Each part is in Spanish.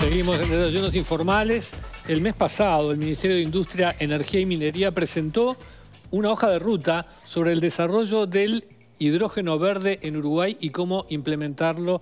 Seguimos en desayunos informales. El mes pasado, el Ministerio de Industria, Energía y Minería presentó una hoja de ruta sobre el desarrollo del hidrógeno verde en Uruguay y cómo implementarlo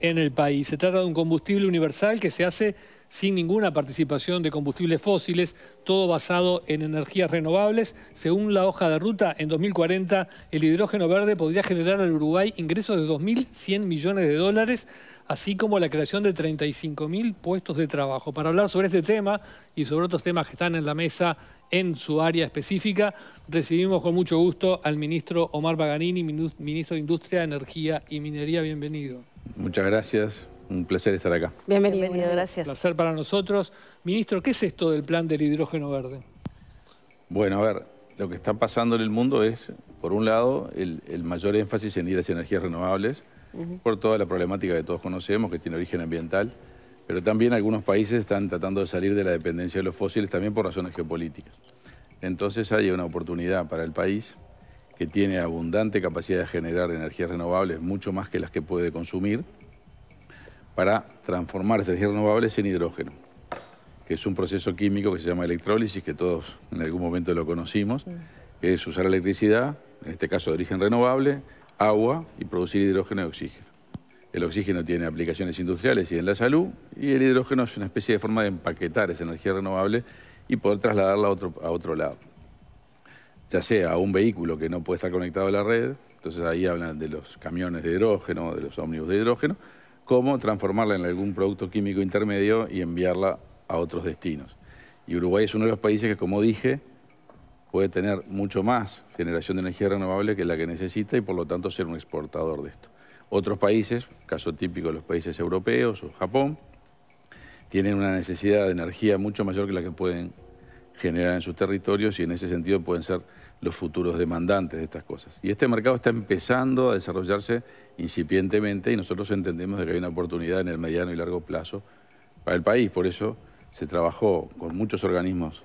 en el país. Se trata de un combustible universal que se hace sin ninguna participación de combustibles fósiles, todo basado en energías renovables. Según la hoja de ruta, en 2040 el hidrógeno verde podría generar al Uruguay ingresos de 2.100 millones de dólares así como la creación de 35.000 puestos de trabajo. Para hablar sobre este tema y sobre otros temas que están en la mesa en su área específica, recibimos con mucho gusto al ministro Omar Baganini, ministro de Industria, Energía y Minería. Bienvenido. Muchas gracias. Un placer estar acá. Bienvenido, gracias. Un placer para nosotros. Ministro, ¿qué es esto del plan del hidrógeno verde? Bueno, a ver, lo que está pasando en el mundo es, por un lado, el, mayor énfasis en las energías renovables, por toda la problemática que todos conocemos, que tiene origen ambiental, pero también algunos países están tratando de salir de la dependencia de los fósiles también por razones geopolíticas. Entonces hay una oportunidad para el país que tiene abundante capacidad de generar energías renovables, mucho más que las que puede consumir, para transformar esas energías renovables en hidrógeno, que es un proceso químico que se llama electrólisis, que todos en algún momento lo conocimos, que es usar electricidad, en este caso de origen renovable, agua y producir hidrógeno y oxígeno. El oxígeno tiene aplicaciones industriales y en la salud, y el hidrógeno es una especie de forma de empaquetar esa energía renovable y poder trasladarla a otro, a otro lado. Ya sea a un vehículo que no puede estar conectado a la red, entonces ahí hablan de los camiones de hidrógeno, de los ómnibus de hidrógeno, cómo transformarla en algún producto químico intermedio y enviarla a otros destinos. Y Uruguay es uno de los países que, como dije, puede tener mucho más generación de energía renovable que la que necesita y por lo tanto ser un exportador de esto. Otros países, caso típico de los países europeos o Japón, tienen una necesidad de energía mucho mayor que la que pueden generar en sus territorios y en ese sentido pueden ser los futuros demandantes de estas cosas. Y este mercado está empezando a desarrollarse incipientemente y nosotros entendemos que hay una oportunidad en el mediano y largo plazo para el país. Por eso se trabajó con muchos organismos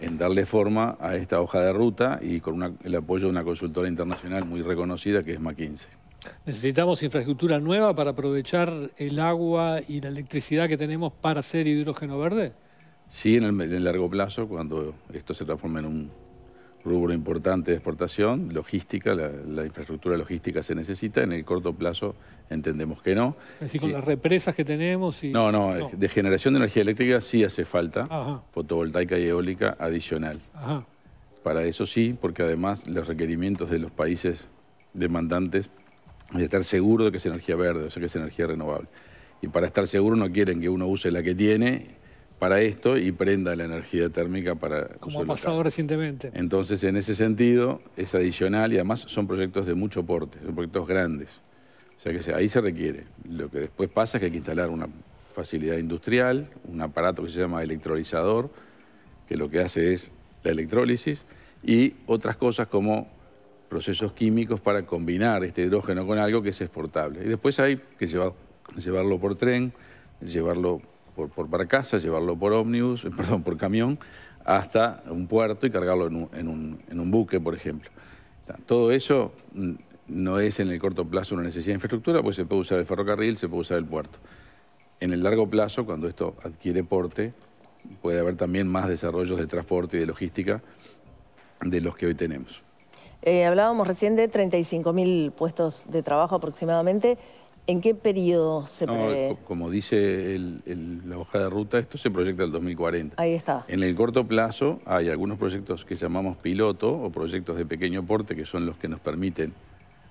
en darle forma a esta hoja de ruta y con el apoyo de una consultora internacional muy reconocida que es McKinsey. Necesitamos infraestructura nueva para aprovechar el agua y la electricidad que tenemos para hacer hidrógeno verde. Sí, en el, en el largo plazo, cuando esto se transforma en un rubro importante de exportación, logística, la, infraestructura logística se necesita, en el corto plazo entendemos que no. Es decir, con las represas que tenemos y... No, no, de generación de energía eléctrica sí hace falta fotovoltaica y eólica adicional. Para eso sí, porque además los requerimientos de los países demandantes es estar seguro de que es energía verde, o sea que es energía renovable. Y para estar seguro no quieren que uno use la que tiene para esto y prenda la energía térmica para... Como ha pasado recientemente. Entonces, en ese sentido, es adicional y además son proyectos de mucho porte, son proyectos grandes. O sea que ahí se requiere. Lo que después pasa es que hay que instalar una facilidad industrial, un aparato que se llama electrolizador, que lo que hace es la electrólisis, y otras cosas como procesos químicos para combinar este hidrógeno con algo que es exportable. Y después hay que llevar, llevarlo por tren, llevarlo por, por barcaza, llevarlo por ómnibus, perdón, por camión, hasta un puerto y cargarlo en un, en un, en un buque, por ejemplo. Todo eso mm, no es en el corto plazo una necesidad de infraestructura, pues se puede usar el ferrocarril, se puede usar el puerto. En el largo plazo, cuando esto adquiere porte, puede haber también más desarrollos de transporte y de logística de los que hoy tenemos. Eh, hablábamos recién de 35.000 puestos de trabajo aproximadamente. ¿En qué periodo se prevé? como dice la hoja de ruta, esto se proyecta al 2040. Ahí está. En el corto plazo hay algunos proyectos que llamamos piloto o proyectos de pequeño porte que son los que nos permiten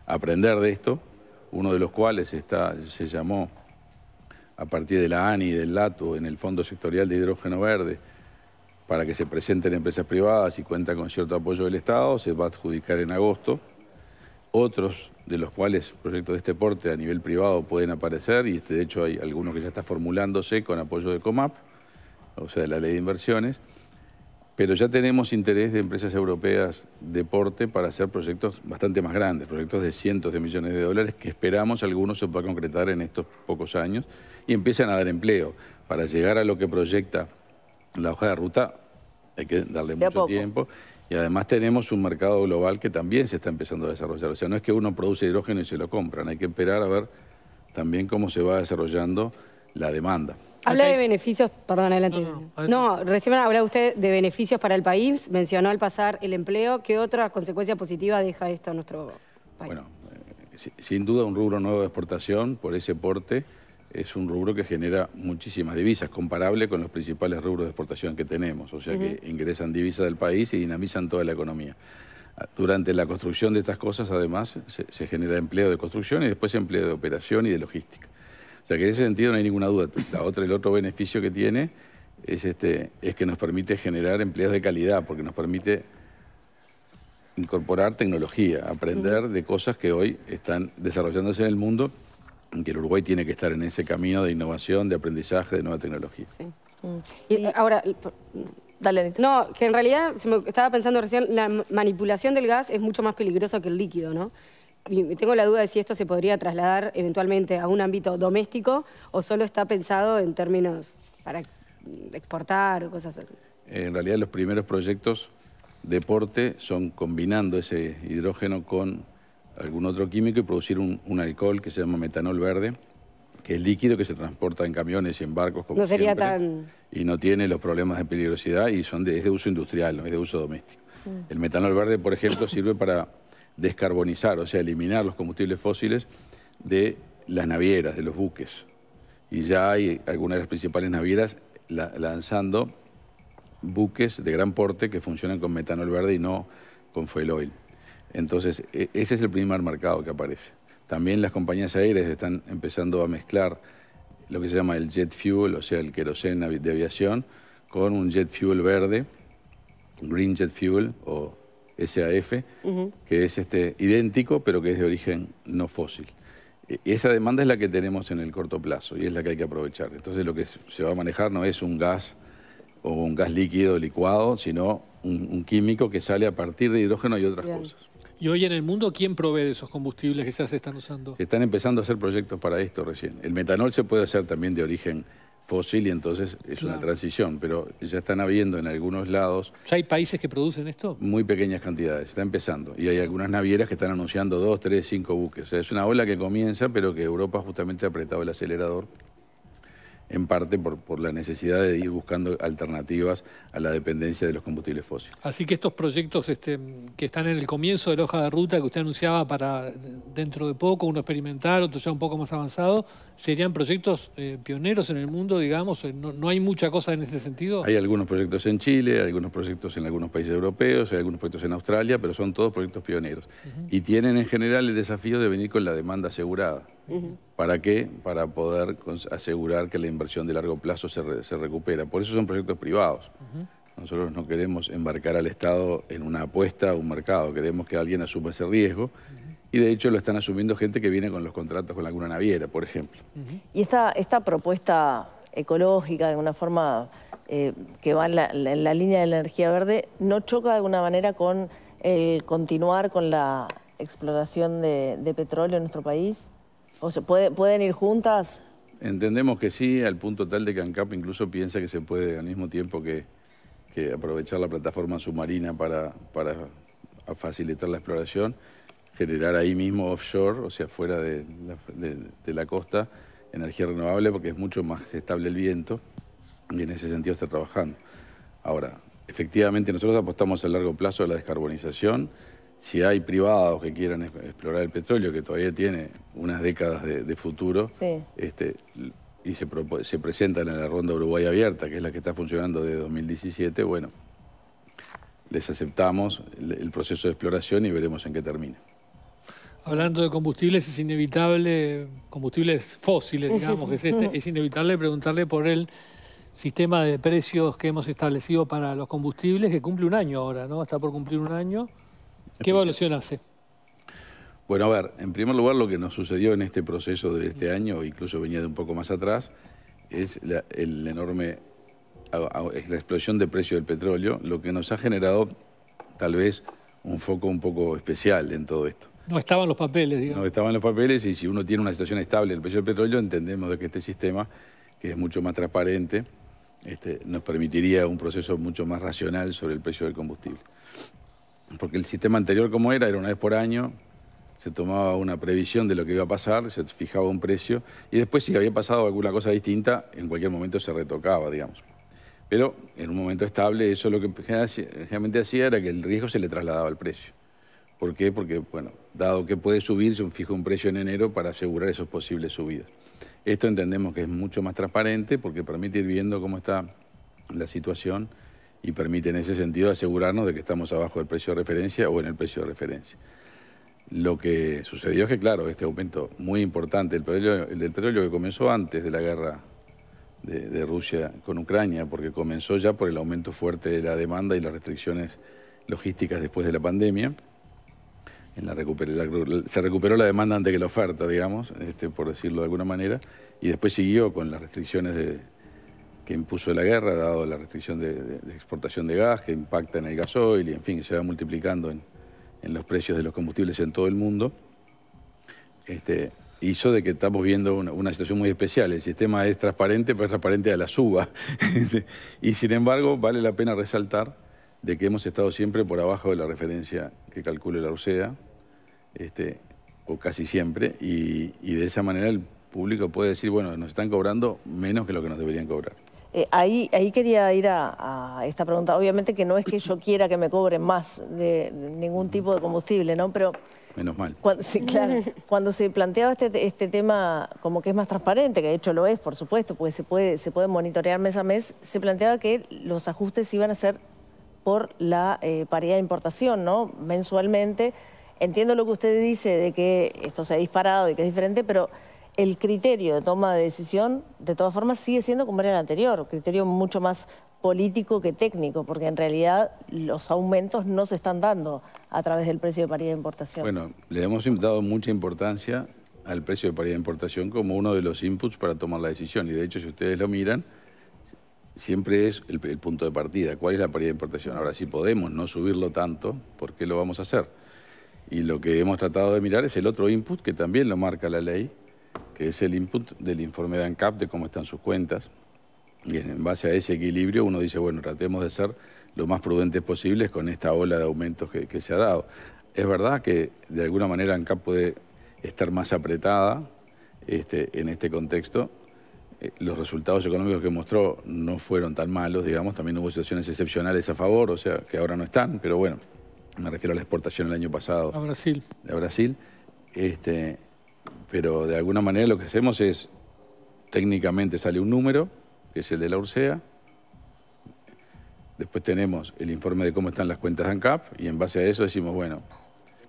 aprender de esto, uno de los cuales está, se llamó a partir de la ANI y del LATO en el Fondo Sectorial de Hidrógeno Verde para que se presenten empresas privadas y cuenta con cierto apoyo del Estado, se va a adjudicar en agosto otros de los cuales proyectos de este porte a nivel privado pueden aparecer y este, de hecho hay algunos que ya está formulándose con apoyo de COMAP, o sea, de la ley de inversiones, pero ya tenemos interés de empresas europeas de porte para hacer proyectos bastante más grandes, proyectos de cientos de millones de dólares que esperamos algunos se puedan concretar en estos pocos años y empiezan a dar empleo. Para llegar a lo que proyecta la hoja de ruta hay que darle mucho tiempo y además tenemos un mercado global que también se está empezando a desarrollar. O sea, no es que uno produce hidrógeno y se lo compran, hay que esperar a ver también cómo se va desarrollando la demanda. Habla de beneficios, perdón, adelante. No, recién hablaba usted de beneficios para el país, mencionó al pasar el empleo. ¿Qué otras consecuencias positivas deja esto a nuestro país? Bueno, eh, sin duda un rubro nuevo de exportación por ese porte es un rubro que genera muchísimas divisas, comparable con los principales rubros de exportación que tenemos, o sea que ingresan divisas del país y dinamizan toda la economía. Ah, durante la construcción de estas cosas, además, se, genera empleo de construcción y después empleo de operación y de logística. O sea que en ese sentido no hay ninguna duda. La otra, el otro beneficio que tiene es, este, es que nos permite generar empleos de calidad, porque nos permite incorporar tecnología, aprender de cosas que hoy están desarrollándose en el mundo que el Uruguay tiene que estar en ese camino de innovación, de aprendizaje, de nueva tecnología. Sí. Mm. Y ahora, dale. No, que en realidad, estaba pensando recién, la manipulación del gas es mucho más peligroso que el líquido, ¿no? Y tengo la duda de si esto se podría trasladar eventualmente a un ámbito doméstico o solo está pensado en términos para exportar o cosas así. En realidad los primeros proyectos de porte son combinando ese hidrógeno con algún otro químico y producir un, alcohol que se llama metanol verde, que es líquido que se transporta en camiones y en barcos. Como no sería tan... Y no tiene los problemas de peligrosidad y son de, es de uso industrial, no es de uso doméstico. Mm. El metanol verde, por ejemplo, sirve para descarbonizar, o sea, eliminar los combustibles fósiles de las navieras, de los buques. Y ya hay algunas de las principales navieras lanzando buques de gran porte que funcionan con metanol verde y no con fuel oil. Entonces, e, ese es el primer mercado que aparece. También las compañías aéreas están empezando a mezclar lo que se llama el jet fuel, o sea, el queroseno de aviación, con un jet fuel verde, green jet fuel o SAF, que es este, idéntico, pero que es de origen no fósil. E, esa demanda es la que tenemos en el corto plazo y es la que hay que aprovechar. Entonces lo que se va a manejar no es un gas o un gas líquido licuado, sino un, químico que sale a partir de hidrógeno y otras cosas. ¿Y hoy en el mundo quién provee de esos combustibles que ya se están usando? están empezando a hacer proyectos para esto recién. El metanol se puede hacer también de origen fósil y entonces es una transición, pero ya están habiendo en algunos lados... ¿Ya hay países que producen esto? Muy pequeñas cantidades, está empezando. Y hay algunas navieras que están anunciando dos, tres, cinco buques. es una ola que comienza, pero que Europa justamente ha apretado el acelerador en parte por, por, la necesidad de ir buscando alternativas a la dependencia de los combustibles fósiles. Así que estos proyectos este, que están en el comienzo de la hoja de ruta que usted anunciaba para dentro de poco, uno experimental, otro ya un poco más avanzado, ¿serían proyectos eh, pioneros en el mundo, digamos? Eh, ¿No, hay mucha cosa en ese sentido? Hay algunos proyectos en Chile, hay algunos proyectos en algunos países europeos, hay algunos proyectos en Australia, pero son todos proyectos pioneros. Y tienen en general el desafío de venir con la demanda asegurada. ¿Para qué? Para poder asegurar que la inversión de largo plazo se, se recupera. Por eso son proyectos privados. Nosotros no queremos embarcar al Estado en una apuesta a un mercado, queremos que alguien asuma ese riesgo. Y de hecho lo están asumiendo gente que viene con los contratos con alguna naviera, por ejemplo. Y esta, esta propuesta ecológica, de una forma, eh, que va en la, línea de la energía verde, ¿no choca de alguna manera con el continuar con la explotación de, petróleo en nuestro país? ¿O se puede, pueden ir juntas? Entendemos que sí, al punto tal de que ANCAP incluso piensa que se puede, al mismo tiempo que, aprovechar la plataforma submarina para, facilitar la exploración, generar ahí mismo offshore, o sea, fuera de la, costa, energía renovable porque es mucho más estable el viento y en ese sentido está trabajando. Ahora, efectivamente nosotros apostamos a largo plazo a la descarbonización si hay privados que quieran explorar el petróleo, que todavía tiene unas décadas de, futuro, este, y se, presentan en la ronda Uruguay abierta, que es la que está funcionando desde 2017, bueno, les aceptamos el, proceso de exploración y veremos en qué termina. Hablando de combustibles, es inevitable, combustibles fósiles, digamos, que es, este, es inevitable preguntarle por el sistema de precios que hemos establecido para los combustibles, que cumple un año ahora, ¿no? Está por cumplir un año. ¿Qué evolución hace? Bueno, a ver, en primer lugar lo que nos sucedió en este proceso de este año, incluso venía de un poco más atrás, es la, el enorme, la explosión de precio del petróleo, lo que nos ha generado tal vez un foco un poco especial en todo esto. No estaban los papeles, digamos. No estaban los papeles y si uno tiene una situación estable del precio del petróleo, entendemos que este sistema, que es mucho más transparente, este, nos permitiría un proceso mucho más racional sobre el precio del combustible porque el sistema anterior como era, era una vez por año, se tomaba una previsión de lo que iba a pasar, se fijaba un precio y después si había pasado alguna cosa distinta, en cualquier momento se retocaba, digamos. Pero en un momento estable, eso lo que generalmente hacía era que el riesgo se le trasladaba al precio. ¿Por qué? Porque, bueno, dado que puede subir, se fija un precio en enero para asegurar esos posibles subidas. Esto entendemos que es mucho más transparente porque permite ir viendo cómo está la situación y permite en ese sentido asegurarnos de que estamos abajo del precio de referencia o en el precio de referencia. Lo que sucedió es que, claro, este aumento muy importante el petróleo, el del petróleo que comenzó antes de la guerra de, Rusia con Ucrania, porque comenzó ya por el aumento fuerte de la demanda y las restricciones logísticas después de la pandemia. se recuperó la demanda antes que la oferta, digamos, este, por decirlo de alguna manera, y después siguió con las restricciones de, que impuso la guerra, dado la restricción de, exportación de gas, que impacta en el gasoil y en fin, que se va multiplicando en, los precios de los combustibles en todo el mundo, este, hizo de que estamos viendo una, situación muy especial. El sistema es transparente, pero es transparente a la suba. y sin embargo, vale la pena resaltar de que hemos estado siempre por abajo de la referencia que calcula la UCEA, este, o casi siempre, y de esa manera el público puede decir, bueno, nos están cobrando menos que lo que nos deberían cobrar. Eh, ahí, ahí quería ir a, esta pregunta. Obviamente que no es que yo quiera que me cobren más de, ningún tipo de combustible, ¿no? Pero... Menos mal. Cuando, sí, claro. Cuando se planteaba este, este tema como que es más transparente, que de hecho lo es, por supuesto, porque se puede, se monitorear mes a mes, se planteaba que los ajustes iban a ser por la eh, paridad de importación, ¿no? Mensualmente. Entiendo lo que usted dice de que esto se ha disparado y que es diferente, pero el criterio de toma de decisión, de todas formas, sigue siendo como era el anterior, criterio mucho más político que técnico, porque en realidad los aumentos no se están dando a través del precio de paridad de importación. Bueno, le hemos dado mucha importancia al precio de paridad de importación como uno de los inputs para tomar la decisión, y de hecho, si ustedes lo miran, siempre es el, punto de partida, cuál es la paridad de importación. Ahora, si podemos no subirlo tanto, ¿por qué lo vamos a hacer? Y lo que hemos tratado de mirar es el otro input que también lo marca la ley, que es el input del informe de ANCAP de cómo están sus cuentas. Y en base a ese equilibrio uno dice, bueno, tratemos de ser lo más prudentes posibles con esta ola de aumentos que, se ha dado. Es verdad que de alguna manera ANCAP puede estar más apretada este, en este contexto. Eh, los resultados económicos que mostró no fueron tan malos, digamos, también hubo situaciones excepcionales a favor, o sea, que ahora no están, pero bueno, me refiero a la exportación el año pasado. A Brasil. A Brasil. Este, pero de alguna manera lo que hacemos es, técnicamente sale un número, que es el de la URSEA, después tenemos el informe de cómo están las cuentas de ANCAP y en base a eso decimos, bueno,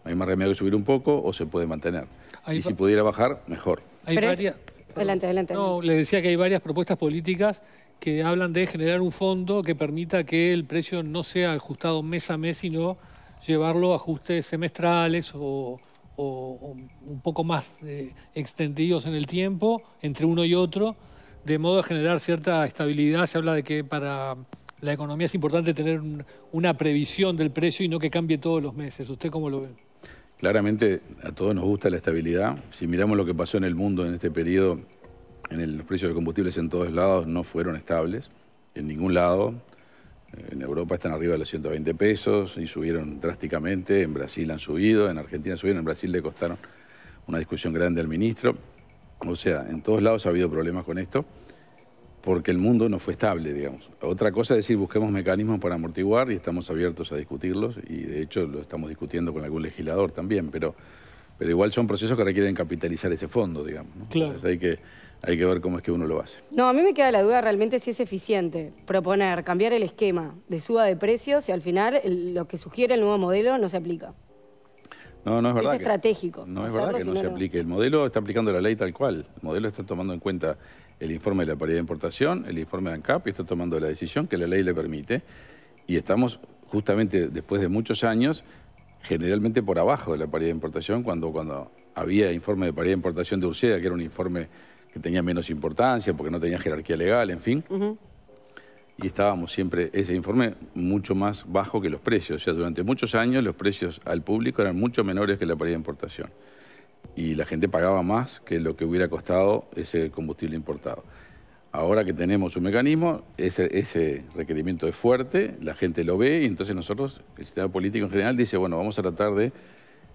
hay más remedio que subir un poco o se puede mantener. y si pudiera bajar, mejor. Hay varias... Adelante, adelante. No, le decía que hay varias propuestas políticas que hablan de generar un fondo que permita que el precio no sea ajustado mes a mes, sino llevarlo a ajustes semestrales o o, un poco más eh, extendidos en el tiempo entre uno y otro, de modo a generar cierta estabilidad. Se habla de que para la economía es importante tener una previsión del precio y no que cambie todos los meses. ¿Usted cómo lo ve? Claramente a todos nos gusta la estabilidad. Si miramos lo que pasó en el mundo en este periodo, en los precios de combustibles en todos lados no fueron estables, en ningún lado. En Europa están arriba de los 120 pesos y subieron drásticamente. En Brasil han subido, en Argentina subieron, en Brasil le costaron una discusión grande al ministro. O sea, en todos lados ha habido problemas con esto porque el mundo no fue estable, digamos. Otra cosa es decir, busquemos mecanismos para amortiguar y estamos abiertos a discutirlos y de hecho lo estamos discutiendo con algún legislador también, pero, pero igual son procesos que requieren capitalizar ese fondo, digamos. Claro. Entonces hay que hay que ver cómo es que uno lo hace. No, a mí me queda la duda realmente si es eficiente proponer cambiar el esquema de suba de precios y al final lo que sugiere el nuevo modelo no se aplica. No, no es verdad. Es estratégico. No es verdad que no se aplique. El modelo está aplicando la ley tal cual. El modelo está tomando en cuenta el informe de la paridad de importación, el informe de ANCAP y está tomando la decisión que la ley le permite. Y estamos justamente después de muchos años generalmente por abajo de la paridad de importación cuando, cuando había informe de paridad de importación de Ursea, que era un informe que tenía menos importancia porque no tenía jerarquía legal, en fin. Y estábamos siempre, ese informe, mucho más bajo que los precios. O sea, durante muchos años los precios al público eran mucho menores que la paridad de importación. Y la gente pagaba más que lo que hubiera costado ese combustible importado. Ahora que tenemos un mecanismo, ese, ese requerimiento es fuerte, la gente lo ve y entonces nosotros, el sistema político en general, dice, bueno, vamos a tratar de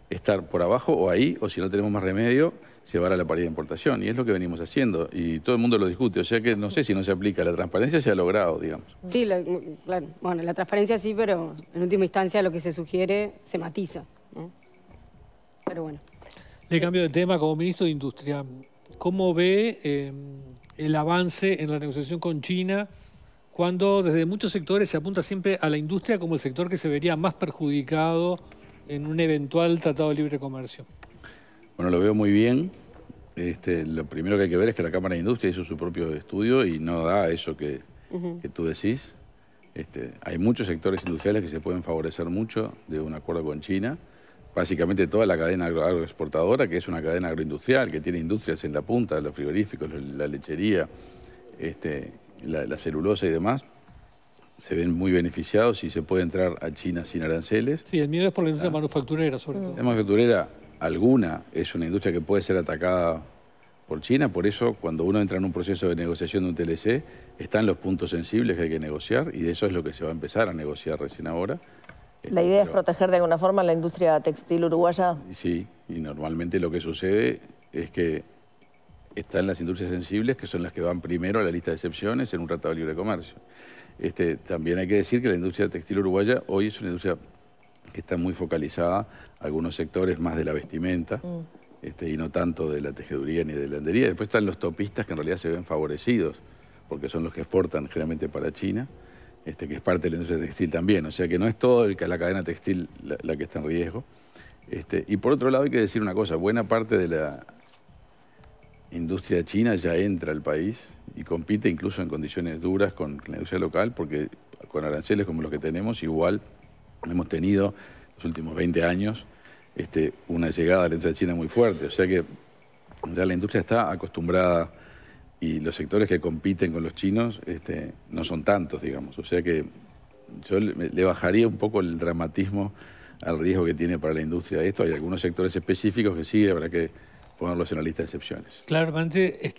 estar por abajo o ahí, o si no tenemos más remedio, llevar a la paridad de importación. Y es lo que venimos haciendo. Y todo el mundo lo discute. O sea que no sé si no se aplica. La transparencia se ha logrado, digamos. Sí, claro. Bueno, la transparencia sí, pero en última instancia lo que se sugiere se matiza. Pero bueno. Le cambio de tema. Como ministro de Industria, ¿cómo ve em, el avance en la negociación con China? cuando desde muchos sectores se apunta siempre a la industria como el sector que se vería más perjudicado en un eventual tratado de libre comercio? Bueno, lo veo muy bien. Este, lo primero que hay que ver es que la Cámara de Industria hizo su propio estudio y no da eso que, tú decís. Este, hay muchos sectores industriales que se pueden favorecer mucho de un acuerdo con China. Básicamente toda la cadena agroexportadora, que es una cadena agroindustrial, que tiene industrias en la punta, los frigoríficos, la lechería, este, la celulosa y demás, se ven muy beneficiados y se puede entrar a China sin aranceles. Sí, el miedo es por la industria ah. manufacturera, sobre mm. todo. La manufacturera alguna es una industria que puede ser atacada por China, por eso cuando uno entra en un proceso de negociación de un TLC, están los puntos sensibles que hay que negociar y de eso es lo que se va a empezar a negociar recién ahora. La este, idea es proteger de alguna forma la industria textil uruguaya. Sí, y normalmente lo que sucede es que están las industrias sensibles, que son las que van primero a la lista de excepciones en un tratado de libre comercio. Este, también hay que decir que la industria textil uruguaya hoy es una industria que está muy focalizada algunos sectores más de la vestimenta mm. este, y no tanto de la tejeduría ni de la lendería. Después están los topistas que en realidad se ven favorecidos porque son los que exportan generalmente para China, este, que es parte de la industria textil también. O sea que no es toda la cadena textil la, que está en riesgo. y por otro lado hay que decir una cosa, buena parte de la industria china ya entra al país y compite incluso en condiciones duras con la industria local, porque con aranceles como los que tenemos, igual hemos tenido los últimos 20 años este, una llegada a la industria china muy fuerte. O sea que ya la industria está acostumbrada y los sectores que compiten con los chinos este, no son tantos, digamos. O sea que yo le bajaría un poco el dramatismo al riesgo que tiene para la industria esto. Hay algunos sectores específicos que sí, habrá que ...ponerlos en la lista de excepciones. Claramente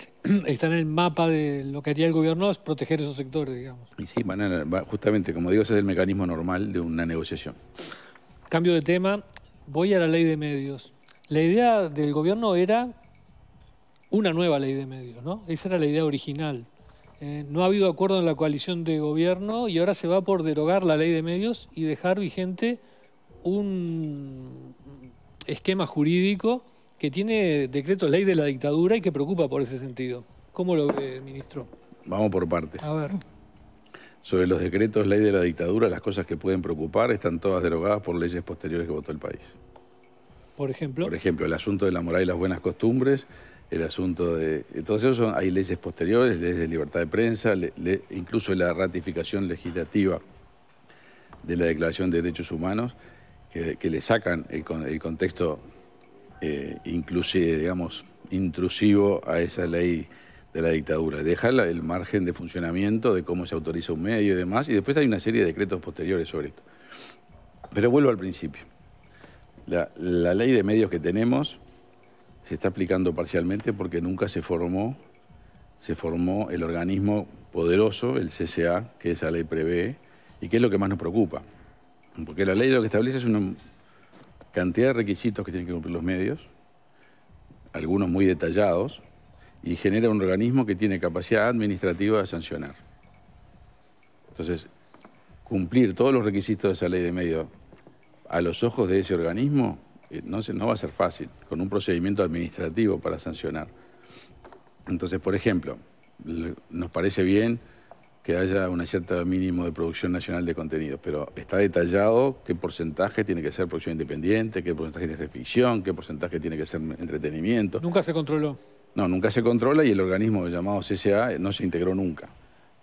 está en el mapa de lo que haría el gobierno es proteger esos sectores, digamos. Y sí, justamente, como digo, ese es el mecanismo normal de una negociación. Cambio de tema, voy a la ley de medios. La idea del gobierno era una nueva ley de medios, ¿no? Esa era la idea original. Eh, no ha habido acuerdo en la coalición de gobierno y ahora se va por derogar la ley de medios y dejar vigente un esquema jurídico que tiene decreto ley de la dictadura y que preocupa por ese sentido. ¿Cómo lo ve, ministro? Vamos por partes. A ver. Sobre los decretos ley de la dictadura, las cosas que pueden preocupar están todas derogadas por leyes posteriores que votó el país. Por ejemplo. Por ejemplo, el asunto de la moral y las buenas costumbres, el asunto de... Entonces son, hay leyes posteriores, leyes de libertad de prensa, incluso la ratificación legislativa de la Declaración de Derechos Humanos, que, le sacan el contexto eh, inclusive, digamos, intrusivo a esa ley de la dictadura. Deja el margen de funcionamiento de cómo se autoriza un medio y demás, y después hay una serie de decretos posteriores sobre esto. Pero vuelvo al principio. La, la ley de medios que tenemos se está aplicando parcialmente porque nunca se formó, se formó el organismo poderoso, el CCA, que esa ley prevé, y que es lo que más nos preocupa. Porque la ley lo que establece es un cantidad de requisitos que tienen que cumplir los medios, algunos muy detallados, y genera un organismo que tiene capacidad administrativa de sancionar. Entonces, cumplir todos los requisitos de esa ley de medios a los ojos de ese organismo eh, no, no va a ser fácil, con un procedimiento administrativo para sancionar. Entonces, por ejemplo, nos parece bien que haya un cierto mínimo de producción nacional de contenidos, pero está detallado qué porcentaje tiene que ser producción independiente, qué porcentaje tiene que ser ficción, qué porcentaje tiene que ser entretenimiento. ¿Nunca se controló? No, nunca se controla y el organismo llamado CCA no se integró nunca.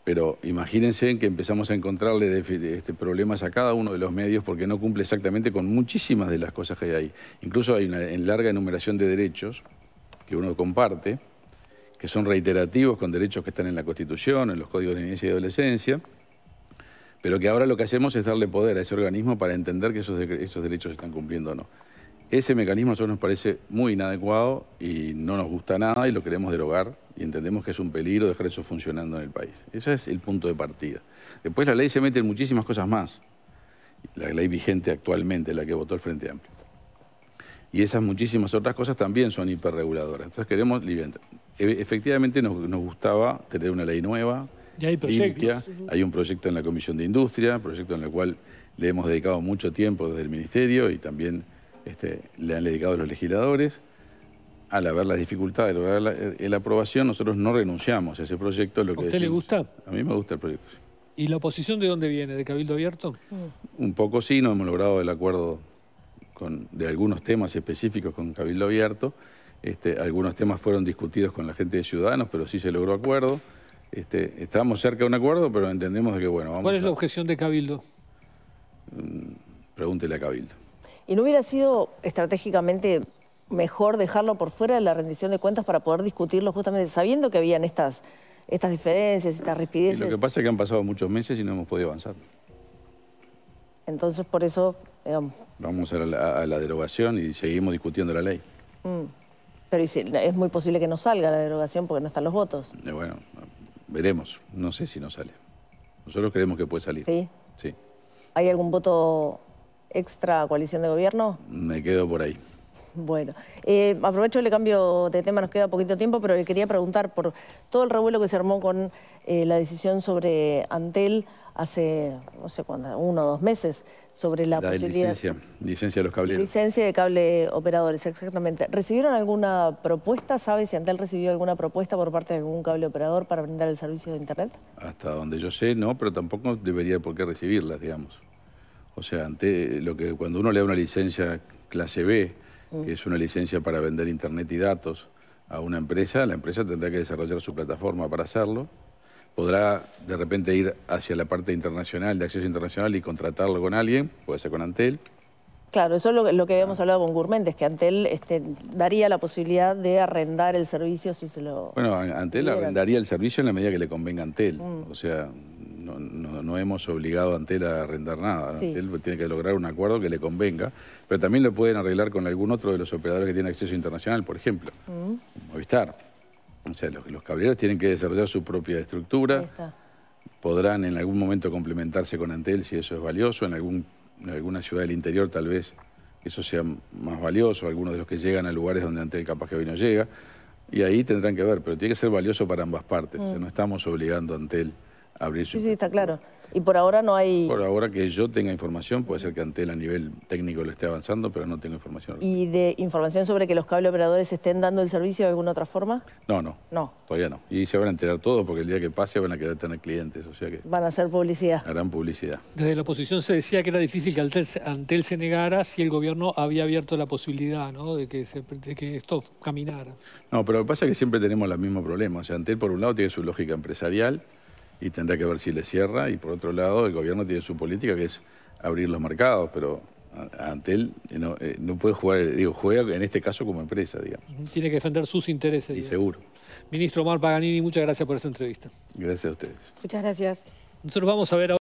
Pero imagínense que empezamos a encontrarle este, problemas a cada uno de los medios porque no cumple exactamente con muchísimas de las cosas que hay ahí. Incluso hay una larga enumeración de derechos que uno comparte, que son reiterativos con derechos que están en la Constitución, en los códigos de niñez y adolescencia, pero que ahora lo que hacemos es darle poder a ese organismo para entender que esos, esos derechos se están cumpliendo o no. Ese mecanismo a nosotros nos parece muy inadecuado y no nos gusta nada y lo queremos derogar y entendemos que es un peligro dejar eso funcionando en el país. Ese es el punto de partida. Después la ley se mete en muchísimas cosas más. La ley vigente actualmente, la que votó el Frente Amplio y esas muchísimas otras cosas también son hiperreguladoras. Entonces queremos e, Efectivamente nos, gustaba tener una ley nueva, y hay proyectos. Hay un proyecto en la Comisión de Industria, proyecto en el cual le hemos dedicado mucho tiempo desde el Ministerio y también este, le han dedicado los legisladores. Al haber las dificultades de lograr la, eh, aprobación, nosotros no renunciamos a ese proyecto. Lo que ¿A usted le gusta? A mí me gusta el proyecto. Sí. ¿Y la oposición de dónde viene? ¿De Cabildo Abierto? Mm. Un poco sí, no hemos logrado el acuerdo de algunos temas específicos con Cabildo Abierto. Este, algunos temas fueron discutidos con la gente de Ciudadanos, pero sí se logró acuerdo. Este, estábamos cerca de un acuerdo, pero entendemos que, bueno, vamos ¿Cuál es la objeción de Cabildo? Mm, pregúntele a Cabildo. ¿Y no hubiera sido estratégicamente mejor dejarlo por fuera de la rendición de cuentas para poder discutirlo justamente sabiendo que habían estas, estas diferencias, estas rispideces? lo que pasa es que han pasado muchos meses y no hemos podido avanzar. Entonces, por eso Vamos a la, a la derogación y seguimos discutiendo la ley. Mm. Pero es muy posible que no salga la derogación porque no están los votos. Eh, bueno, veremos. No sé si no sale. Nosotros creemos que puede salir. ¿Sí? Sí. ¿Hay algún voto extra coalición de gobierno? Me quedo por ahí. Bueno, eh, aprovecho el cambio de tema, nos queda poquito tiempo, pero le quería preguntar por todo el revuelo que se armó con eh, la decisión sobre Antel hace, no sé cuándo, uno o dos meses, sobre la, posibilidad... licencia, licencia de los cables Licencia de cable operadores, exactamente. ¿Recibieron alguna propuesta? ¿Sabe si Antel recibió alguna propuesta por parte de algún cable operador para brindar el servicio de Internet? Hasta donde yo sé, no, pero tampoco debería por qué recibirlas, digamos. O sea, ante lo que cuando uno le da una licencia clase B que es una licencia para vender Internet y datos a una empresa, la empresa tendrá que desarrollar su plataforma para hacerlo. Podrá de repente ir hacia la parte internacional, de acceso internacional y contratarlo con alguien, puede ser con Antel. Claro, eso es lo, que habíamos ah. hablado con Gourmet, es que Antel este, daría la posibilidad de arrendar el servicio si se lo... Bueno, Antel arrendaría el servicio en la medida que le convenga a Antel. Mm. O sea, no, hemos obligado a Antel a arrendar nada. Antel tiene que lograr un acuerdo que le convenga, pero también lo pueden arreglar con algún otro de los operadores que tienen acceso internacional, por ejemplo, mm. Movistar. O sea, los, los, tienen que desarrollar su propia estructura, podrán en algún momento complementarse con Antel si eso es valioso, en, algún, alguna ciudad del interior tal vez eso sea más valioso, algunos de los que llegan a lugares donde Antel capaz que hoy no llega, y ahí tendrán que ver, pero tiene que ser valioso para ambas partes, mm. no estamos obligando a Antel. Sí, sí, está claro. Y por ahora no hay... Por ahora que yo tenga información, puede ser que Antel a nivel técnico lo esté avanzando, pero no tengo información. ¿Y de información sobre que los cable operadores estén dando el servicio de alguna otra forma? No, no. No. Todavía no. Y se van a enterar todos porque el día que pase van a querer tener clientes, o sea que... Van a hacer publicidad. Harán publicidad. Desde la oposición se decía que era difícil que Antel, se negara si el gobierno había abierto la posibilidad, De que, esto caminara. No, pero lo que pasa es que siempre tenemos los mismos problemas. O sea, Antel por un lado tiene su lógica empresarial y tendrá que ver si le cierra. Y por otro lado, el gobierno tiene su política que es abrir los mercados, pero ante él eh, eh, no, puede jugar, digo, juega en este caso como empresa, digamos. Tiene que defender sus intereses. Y seguro. Ministro Omar Paganini, muchas gracias por esta entrevista. Gracias a ustedes. Muchas gracias. Nosotros vamos a ver ahora...